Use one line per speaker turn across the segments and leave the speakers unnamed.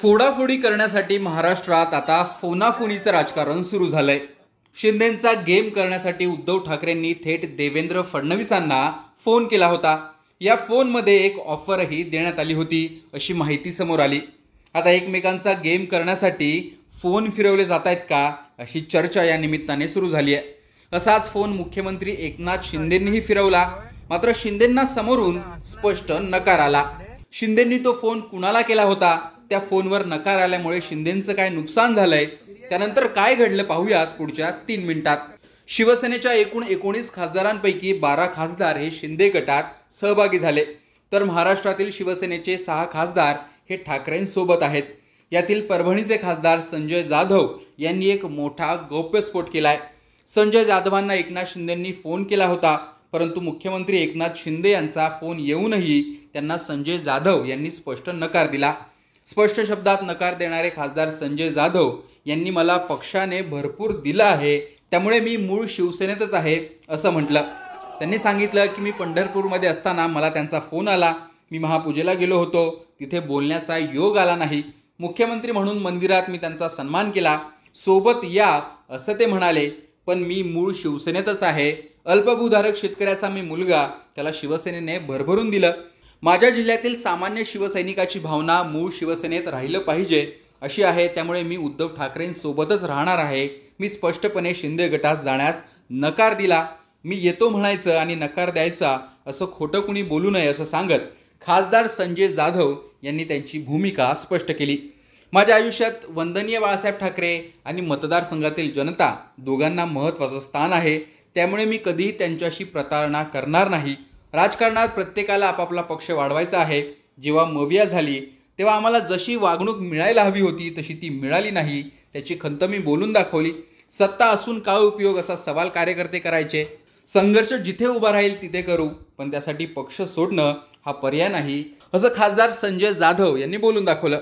फोडाफोडी करण्यासाठी महाराष्ट्रात आता फोनाफोनीचं राजकारण सुरू झालंय शिंदेंचा गेम करण्यासाठी उद्धव ठाकरेंनी थेट देवेंद्र फडणवीसांना फोन केला होता या फोनमध्ये एक ऑफरही देण्यात आली होती अशी माहिती समोर आली आता एकमेकांचा गेम करण्यासाठी फोन फिरवले जात आहेत का अशी चर्चा या निमित्ताने सुरू झाली आहे असाच फोन मुख्यमंत्री एकनाथ शिंदेंनीही फिरवला मात्र शिंदेंना समोरून स्पष्ट नकार आला शिंदेंनी तो फोन कुणाला केला होता त्या फोनवर नकार आल्यामुळे शिंदेचं काय नुकसान झालंय त्यानंतर काय घडलं पाहूयात पुढच्या तीन मिनिटात शिवसेनेच्या एकूण एकोणीस खासदारांपैकी बारा खासदार हे शिंदे गटात सहभागी झाले तर महाराष्ट्रातील शिवसेनेचे सहा खासदार हे ठाकरेंसोबत आहेत यातील परभणीचे खासदार संजय जाधव यांनी एक मोठा गौप्यस्फोट केला आहे संजय जाधवांना एकनाथ शिंदेंनी फोन केला होता परंतु मुख्यमंत्री एकनाथ शिंदे यांचा फोन येऊनही त्यांना संजय जाधव यांनी स्पष्ट नकार दिला स्पष्ट शब्दात नकार देणारे खासदार संजय जाधव यांनी मला पक्षाने भरपूर दिलं आहे त्यामुळे मी मूळ शिवसेनेतच आहे असं म्हटलं त्यांनी सांगितलं की मी पंढरपूरमध्ये असताना मला त्यांचा फोन आला मी महापूजेला गेलो होतो तिथे बोलण्याचा योग आला नाही मुख्यमंत्री म्हणून मंदिरात मी त्यांचा सन्मान केला सोबत या असं ते म्हणाले पण मी मूळ शिवसेनेतच आहे अल्पभूधारक शेतकऱ्याचा मी मुलगा त्याला शिवसेनेने भरभरून दिलं माझ्या जिल्ह्यातील सामान्य शिवसैनिकाची भावना मूळ शिवसेनेत राहिलं पाहिजे अशी आहे त्यामुळे मी उद्धव ठाकरेंसोबतच राहणार आहे मी स्पष्टपणे शिंदे गटास जाण्यास नकार दिला मी येतो म्हणायचं आणि नकार द्यायचा असं खोटं कुणी बोलू नये असं सांगत खासदार संजय जाधव यांनी त्यांची भूमिका स्पष्ट केली माझ्या आयुष्यात वंदनीय बाळासाहेब ठाकरे आणि मतदारसंघातील जनता दोघांना महत्त्वाचं स्थान आहे त्यामुळे मी कधीही त्यांच्याशी प्रतारणा करणार नाही राजकारणात प्रत्येकाला आपापला पक्ष वाढवायचा आहे जेव्हा मविया झाली तेव्हा आम्हाला जशी वागणूक मिळायला हवी होती तशी ती मिळाली नाही त्याची खंत मी बोलून दाखवली सत्ता असून काय उपयोग असा सवाल कार्यकर्ते करायचे संघर्ष जिथे उभा राहील तिथे करू पण त्यासाठी पक्ष सोडणं हा पर्याय नाही असं खासदार संजय जाधव यांनी बोलून दाखवलं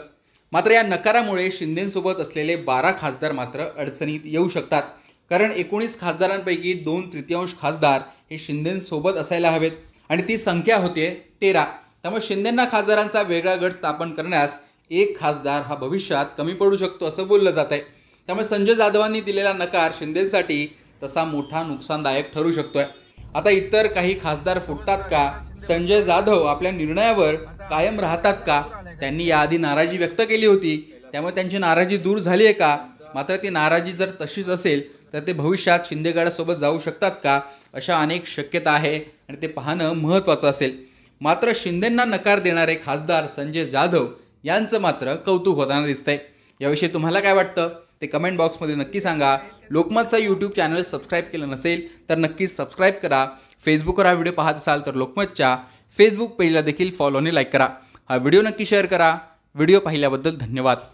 मात्र या नकारामुळे शिंदेसोबत असलेले बारा खासदार मात्र अडचणीत येऊ शकतात कारण एकोणीस खासदारांपैकी दोन तृतीयांश खासदार हे शिंदेसोबत असायला हवेत आणि ती संख्या होते तेरा त्यामुळे शिंदेंना खासदारांचा वेगळा गट स्थापन करण्यास एक खासदार हा भविष्यात कमी पडू शकतो असं बोललं जात आहे त्यामुळे संजय जाधवांनी दिलेला नकार शिंदेसाठी तसा मोठा नुकसानदायक ठरू शकतोय आता इतर काही खासदार फुटतात का संजय जाधव आपल्या निर्णयावर कायम राहतात का त्यांनी याआधी नाराजी व्यक्त केली होती त्यामुळे त्यांची नाराजी दूर झाली आहे का मात्र ती नाराजी जर तशीच असेल तर ते भविष्यात शिंदेगडासोबत जाऊ शकतात का अशा अनेक शक्यता आहे आणि ते पाहणं महत्त्वाचं असेल मात्र शिंदेंना नकार देणारे खासदार संजय जाधव यांचं मात्र कौतुक होताना दिसतंय याविषयी तुम्हाला काय वाटतं ते कमेंट बॉक्समध्ये नक्की सांगा लोकमतचा यूट्यूब चॅनल सबस्क्राईब केलं नसेल तर नक्कीच सबस्क्राईब करा फेसबुकवर हा व्हिडिओ पाहत असाल तर लोकमतच्या फेसबुक पेजला देखील फॉलो आणि लाईक करा हा व्हिडिओ नक्की शेअर करा व्हिडिओ पाहिल्याबद्दल धन्यवाद